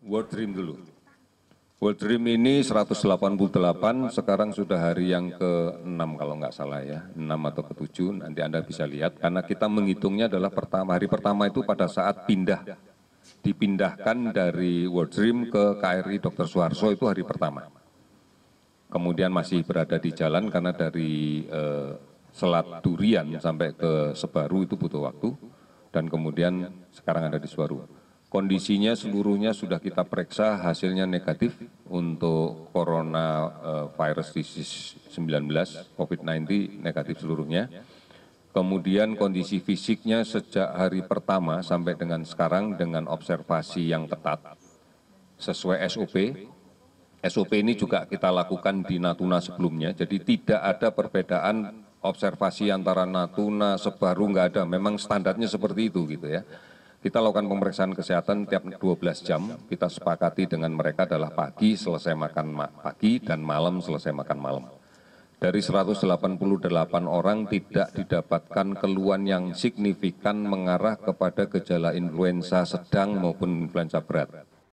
World Dream dulu. World Dream ini 188, sekarang sudah hari yang ke-6 kalau nggak salah ya, 6 atau ke-7, nanti Anda bisa lihat, karena kita menghitungnya adalah pertama hari pertama itu pada saat pindah, dipindahkan dari World Dream ke KRI Dr. Suharso itu hari pertama. Kemudian masih berada di jalan karena dari eh, Selat Durian sampai ke Sebaru itu butuh waktu, dan kemudian sekarang ada di Subaru kondisinya seluruhnya sudah kita periksa hasilnya negatif untuk corona coronavirus eh, disease 19, COVID-19 negatif seluruhnya. Kemudian kondisi fisiknya sejak hari pertama sampai dengan sekarang dengan observasi yang ketat sesuai SOP. SOP ini juga kita lakukan di Natuna sebelumnya, jadi tidak ada perbedaan observasi antara Natuna, Sebaru, nggak ada. Memang standarnya seperti itu gitu ya. Kita lakukan pemeriksaan kesehatan tiap 12 jam. Kita sepakati dengan mereka adalah pagi selesai makan pagi dan malam selesai makan malam. Dari 188 orang tidak didapatkan keluhan yang signifikan mengarah kepada gejala influenza sedang maupun influenza berat.